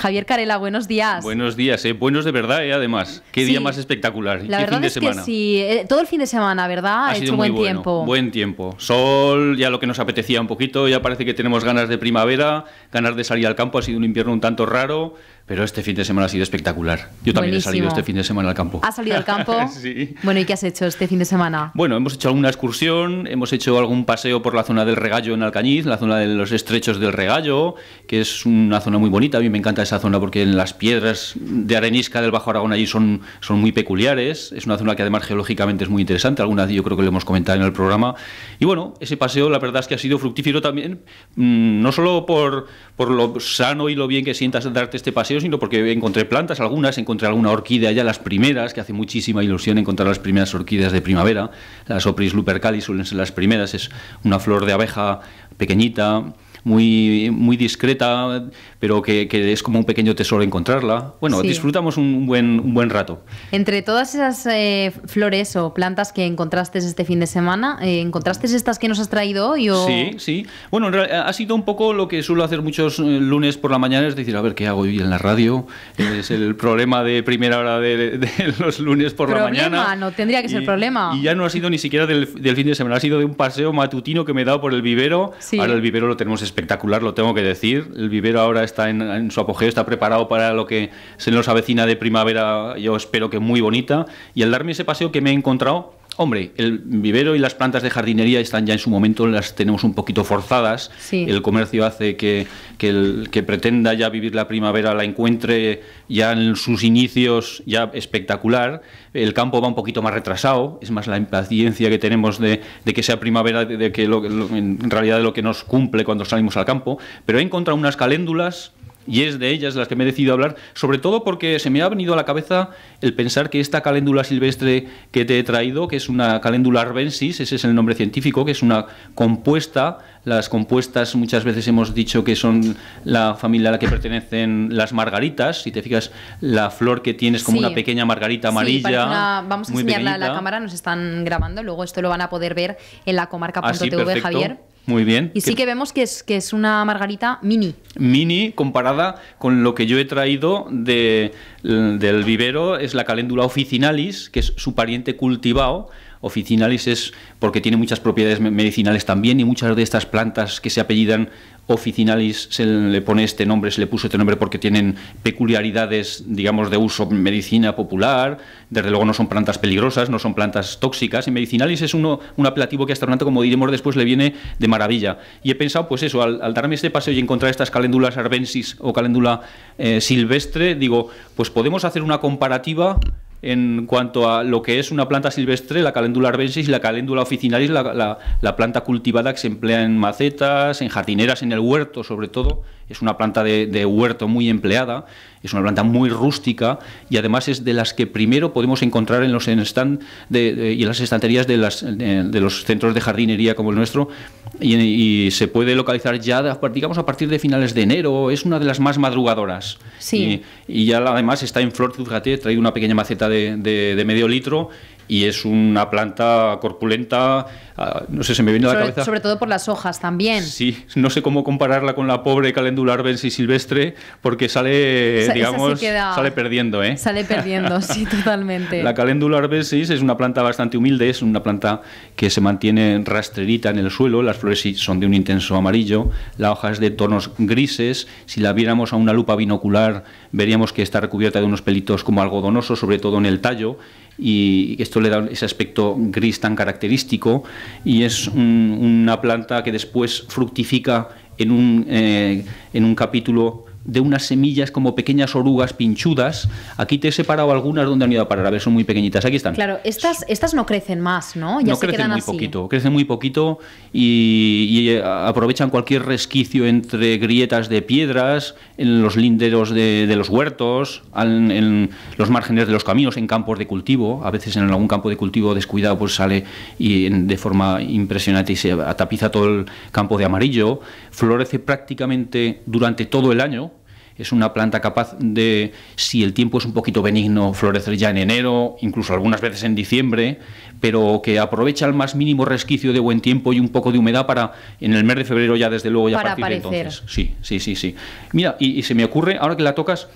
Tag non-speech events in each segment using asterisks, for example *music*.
Javier Carela, buenos días. Buenos días, eh. buenos de verdad, eh, además. Qué día más espectacular. La verdad que eh, todo el fin de semana, ¿verdad? Ha, hecho buen tiempo. Buen tiempo. Sol, ya lo que nos apetecía un poquito, ya parece que tenemos ganas de primavera, ganas de salir al campo, ha sido un invierno un tanto raro. Pero este fin de semana ha sido espectacular. Yo también he salido este fin de semana al campo. ¿Has salido al campo? *laughs* sí. Bueno, ¿y qué has hecho este fin de semana? Bueno, hemos hecho alguna excursión, hemos hecho algún paseo por la zona del regallo en Alcañiz, la zona de los estrechos del regallo, que es una zona muy bonita. A mí me encanta esa zona porque en las piedras de arenisca del Bajo Aragón allí son, son muy peculiares. Es una zona que además geológicamente es muy interesante. Alguna yo creo que lo hemos comentado en el programa. Y bueno, ese paseo la verdad es que ha sido fructífero también, mm, no solo por, por lo sano y lo bien que sientas darte este paseo, sino porque encontré plantas, algunas, encontré alguna orquídea ya, las primeras, que hace muchísima ilusión encontrar las primeras orquídeas de primavera. Las Opris lupercalis suelen ser las primeras, es una flor de abeja pequeñita, muy, muy discreta, pero que, es como un pequeño tesoro encontrarla. Bueno, disfrutamos un buen, un buen rato. Entre todas esas eh, flores o plantas que encontraste este fin de semana, eh, ¿encontraste estas que nos has traído hoy? Sí, sí. Bueno, ha sido un poco lo que suelo hacer muchos eh, lunes por la mañana, es decir, a ver, ¿qué hago hoy en la radio? Es el *laughs* problema de primera hora de, los lunes por la mañana. No tendría que ser el problema. Y ya no ha sido ni siquiera del, fin de semana, ha sido de un paseo matutino que me he dado por el vivero. Ahora el vivero lo tenemos espectacular, lo tengo que decir. El vivero ahora está en, su apogeo, está preparado para lo que se nos avecina de primavera, yo espero que muy bonita. Y al darme ese paseo que me he encontrado, Hombre, el vivero y las plantas de jardinería están ya en su momento, las tenemos un poquito forzadas. El comercio hace que, el que pretenda ya vivir la primavera la encuentre ya en sus inicios ya espectacular. El campo va un poquito más retrasado, es más la impaciencia que tenemos de, que sea primavera, de, que en realidad de lo que nos cumple cuando salimos al campo. Pero he encontrado unas caléndulas y es de ellas las que me he decidido hablar, sobre todo porque se me ha venido a la cabeza el pensar que esta caléndula silvestre que te he traído, que es una caléndula arbensis, ese es el nombre científico, que es una compuesta, las compuestas muchas veces hemos dicho que son la familia a la que pertenecen las margaritas, si te fijas la flor que tienes como una pequeña margarita amarilla. vamos a enseñarla a la cámara, nos están grabando, luego esto lo van a poder ver en la comarca.tv, Javier. Muy bien. Y sí que vemos que es, que es una margarita mini. Mini comparada con lo que yo he traído de, del vivero, es la caléndula officinalis, que es su pariente cultivado. Oficinalis es porque tiene muchas propiedades medicinales también y muchas de estas plantas que se apellidan Oficinalis se le pone este nombre, se le puso este nombre porque tienen peculiaridades, digamos, de uso medicina popular, desde luego no son plantas peligrosas, no son plantas tóxicas, y Medicinalis es uno, un apelativo que hasta un como diremos después, le viene de maravilla. Y he pensado, pues eso, al, darme este paseo y encontrar estas caléndulas arbensis o caléndula eh, silvestre, digo, pues podemos hacer una comparativa en cuanto a lo que es una planta silvestre, la calendula arbensis y la caléndula officinalis, la, la, planta cultivada que se emplea en macetas, en jardineras, en el huerto sobre todo. Es una planta de, huerto muy empleada, es una planta muy rústica y además es de las que primero podemos encontrar en los stand y en las estanterías de, de los centros de jardinería como el nuestro, y, se puede localizar ya, digamos, a partir de finales de enero. Es una de las más madrugadoras. Sí. Y, ya además está en flor, fíjate, traído una pequeña maceta de, de medio litro y es una planta corpulenta, ah, no sé, se me viene a la cabeza. Sobre todo por las hojas también. Sí, no sé cómo compararla con la pobre Calendula arbensis silvestre, porque sale, digamos, sale perdiendo, ¿eh? Sale perdiendo, *laughs* sí, totalmente. La Calendula arbensis es una planta bastante humilde, es una planta que se mantiene rastrerita en el suelo, las flores son de un intenso amarillo, la hoja es de tonos grises, si la viéramos a una lupa binocular veríamos que está recubierta de unos pelitos como algodonosos, sobre todo en el tallo, y esto le da ese aspecto gris tan característico y es una planta que después fructifica en un, eh, en un capítulo de unas semillas como pequeñas orugas pinchudas. Aquí te he separado algunas donde han ido a parar, a ver, son muy pequeñitas. Aquí están. Claro, estas, estas no crecen más, ¿no? crecen muy poquito, crecen muy poquito y, eh, aprovechan cualquier resquicio entre grietas de piedras, en los linderos de, los huertos, en, los márgenes de los caminos, en campos de cultivo. A veces en algún campo de cultivo descuidado pues sale y de forma impresionante y se atapiza todo el campo de amarillo. Florece prácticamente durante todo el año es una planta capaz de, si el tiempo es un poquito benigno, florecer ya en enero, incluso algunas veces en diciembre, pero que aprovecha el más mínimo resquicio de buen tiempo y un poco de humedad para en el mes de febrero ya desde luego ya para partir entonces. Sí, sí, sí, sí. Mira, y, se me ocurre, ahora que la tocas,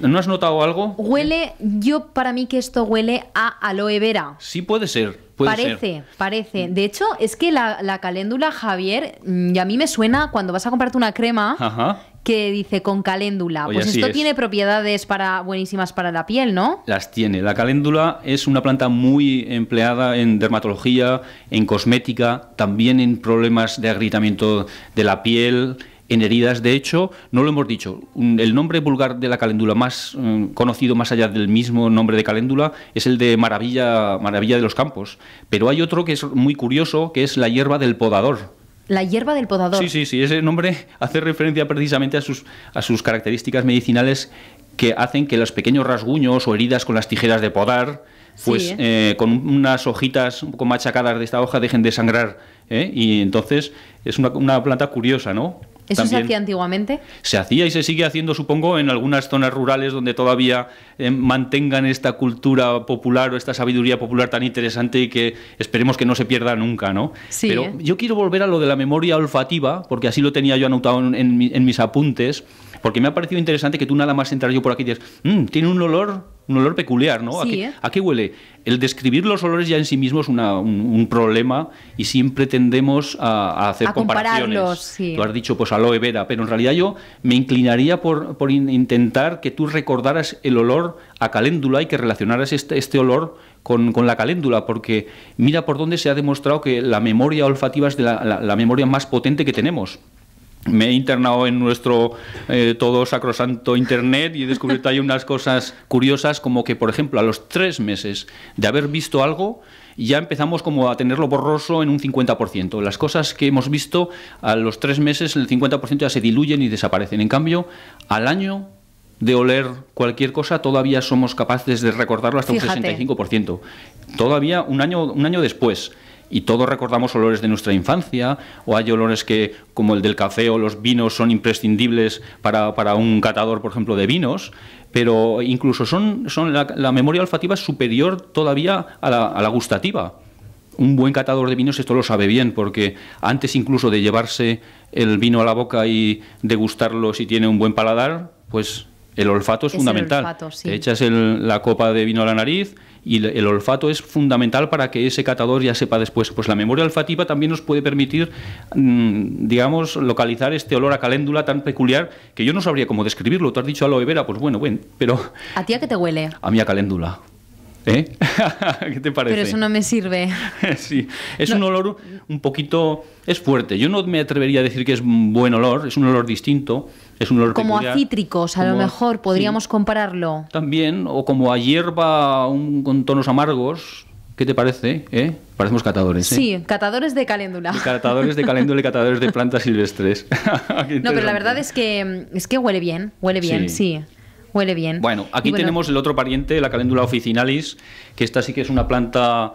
¿No has notado algo? Huele, yo para mí que esto huele a aloe vera. Sí, puede ser. Puede parece, ser. parece. De hecho, es que la, la, caléndula, Javier, mm, y a mí me suena cuando vas a comprarte una crema, Ajá que dice con caléndula. pues esto tiene propiedades para, buenísimas para la piel, ¿no? Las tiene. La caléndula es una planta muy empleada en dermatología, en cosmética, también en problemas de agrietamiento de la piel, en heridas. De hecho, no lo hemos dicho, el nombre vulgar de la caléndula más mm, conocido más allá del mismo nombre de caléndula es el de maravilla, maravilla de los campos. Pero hay otro que es muy curioso, que es la hierba del podador. La hierba del podador. Sí, sí, sí. Ese nombre hace referencia precisamente a sus, a sus características medicinales que hacen que los pequeños rasguños o heridas con las tijeras de podar, pues ¿eh? Eh, con unas hojitas un poco machacadas de esta hoja dejen de sangrar. ¿eh? Y entonces es una, una planta curiosa, ¿no? ¿Eso se hacía antiguamente? Se hacía y se sigue haciendo, supongo, en algunas zonas rurales donde todavía eh, mantengan esta cultura popular o esta sabiduría popular tan interesante y que esperemos que no se pierda nunca, ¿no? Sí, Pero eh. yo quiero volver a lo de la memoria olfativa, porque así lo tenía yo anotado en, mis apuntes, porque me ha parecido interesante que tú nada más entrar yo por aquí y dices, mmm, tiene un olor un olor peculiar, ¿no? ¿eh? ¿A, qué, huele? El describir los olores ya en sí mismo es un, problema y siempre tendemos a, hacer comparaciones. Sí. Tú has dicho, pues aloe vera, pero en realidad yo me inclinaría por, intentar que tú recordaras el olor a caléndula y que relacionaras este, este olor con, la caléndula, porque mira por dónde se ha demostrado que la memoria olfativa es la memoria más potente que tenemos me he internado en nuestro eh, todo sacrosanto internet y he descubierto ahí unas cosas curiosas como que, por ejemplo, a los tres meses de haber visto algo, ya empezamos como a tenerlo borroso en un 50%. Las cosas que hemos visto a los tres meses, el 50% ya se diluyen y desaparecen. En cambio, al año de oler cualquier cosa, todavía somos capaces de recordarlo hasta un 65%. Todavía un año, un año después y todos recordamos olores de nuestra infancia, o hay olores que, como el del café o los vinos, son imprescindibles para, un catador, por ejemplo, de vinos, pero incluso son, son la, memoria olfativa es superior todavía a la, a la gustativa un buen catador de vinos esto lo sabe bien, porque antes incluso de llevarse el vino a la boca y degustarlo si tiene un buen paladar, pues el olfato es, fundamental. Te echas la copa de vino a la nariz y el, olfato es fundamental para que ese catador ya sepa después. Pues la memoria olfativa también nos puede permitir, mm, digamos, localizar este olor a caléndula tan peculiar que yo no sabría cómo describirlo. Tú has dicho aloe vera, pues bueno, bueno, pero... ¿A ti a qué te huele? A mi a caléndula. ¿Eh? *laughs* ¿Qué te parece? Pero eso no me sirve. *laughs* sí, es un olor un poquito... es fuerte. Yo no me atrevería a decir que es un buen olor, es un olor distinto, como a cítricos, a lo mejor podríamos compararlo. También, o como a hierba con tonos amargos, ¿Qué te parece? ¿Eh? Parecemos catadores. ¿eh? Sí, catadores de caléndula. Catadores de caléndula y catadores de plantas silvestres. *laughs* no, pero la verdad es que, es que huele bien, huele bien, sí. huele bien. Bueno, aquí tenemos el otro pariente, la caléndula officinalis, que esta sí que es una planta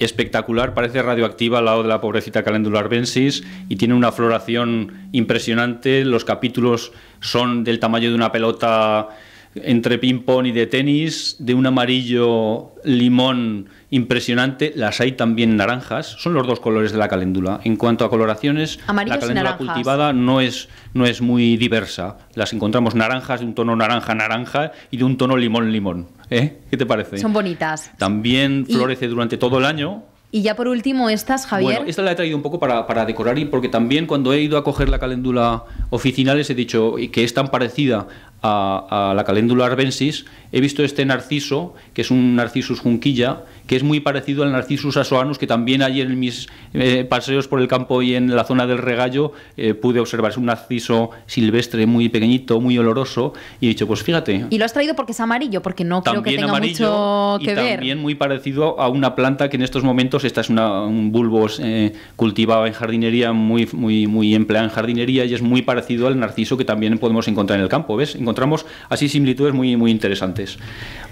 espectacular, parece radioactiva al lado de la pobrecita Calendula arbensis y tiene una floración impresionante. Los capítulos son del tamaño de una pelota entre ping-pong y de tenis, de un amarillo limón impresionante, las hay también naranjas, son los dos colores de la caléndula. En cuanto a coloraciones, la caléndula cultivada no es, no es muy diversa. Las encontramos naranjas de un tono naranja-naranja y de un tono limón-limón. ¿eh? ¿Qué te parece? Son bonitas. También florece durante todo el año, y ya por último, estas, Javier. Bueno, esta la he traído un poco para, decorar y porque también cuando he ido a coger la caléndula oficina, les he dicho que es tan parecida a, la caléndula arbensis, he visto este narciso, que es un narcisus junquilla, que es muy parecido al Narcisus asoanus, que también ayer en mis eh, paseos por el campo y en la zona del regallo eh, pude observar. Es un narciso silvestre muy pequeñito, muy oloroso, y he dicho, pues fíjate. Y lo has traído porque es amarillo, porque no creo que tenga mucho que y ver. También muy parecido a una planta que en estos momentos, esta es una, un bulbo eh, cultivado en jardinería, muy, muy, muy en jardinería, y es muy parecido al narciso que también podemos encontrar en el campo, ¿ves? Encontramos así similitudes muy, muy interesantes.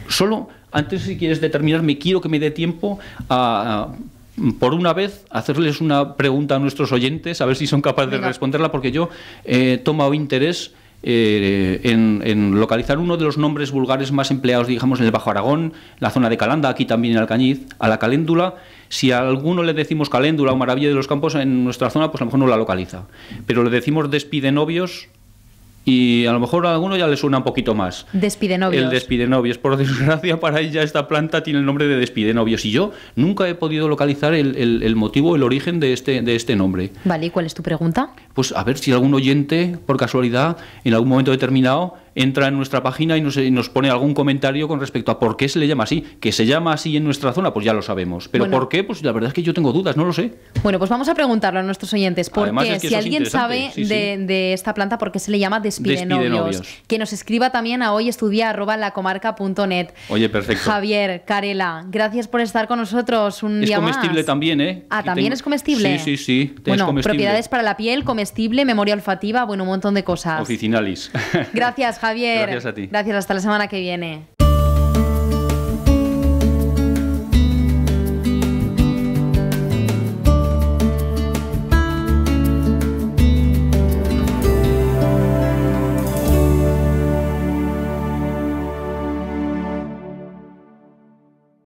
Solo antes, si quieres determinar, determinarme, quiero que me dé tiempo a, por una vez, hacerles una pregunta a nuestros oyentes, a ver si son capaces de responderla, porque yo eh, he tomado interés eh, en, en, localizar uno de los nombres vulgares más empleados, digamos, en el Bajo Aragón, la zona de Calanda, aquí también en Alcañiz, a la caléndula. Si a alguno le decimos caléndula o maravilla de los campos en nuestra zona, pues a lo mejor no la localiza. Pero le decimos despide novios y a lo mejor a alguno ya le suena un poquito más. Despidenovios. El despidenovios. Por *laughs* desgracia, para ella esta planta tiene el nombre de despidenovios y yo nunca he podido localizar el, motivo, el origen de este, de este nombre. Vale, ¿y cuál es tu pregunta? Pues a ver si algún oyente, por casualidad, en algún momento determinado entra en nuestra página y nos, pone algún comentario con respecto a por qué se le llama así. Que se llama así en nuestra zona, pues ya lo sabemos. Pero ¿por qué? Pues la verdad es que yo tengo dudas, no lo sé. Bueno, pues vamos a preguntarlo a nuestros oyentes. Porque si alguien sabe De, esta planta, ¿por qué se le llama despidenovios? Que nos escriba también a hoyestudia.lacomarca.net. Oye, perfecto. Javier, Carela, gracias por estar con nosotros un día más. Es comestible también, ¿eh? Ah, también es comestible. Sí, sí, sí. Bueno, propiedades para la piel, comestible, memoria olfativa, bueno, un montón de cosas. Oficinalis. Gracias, Javier. *laughs* Gracias a ti. Gracias, hasta la semana que viene.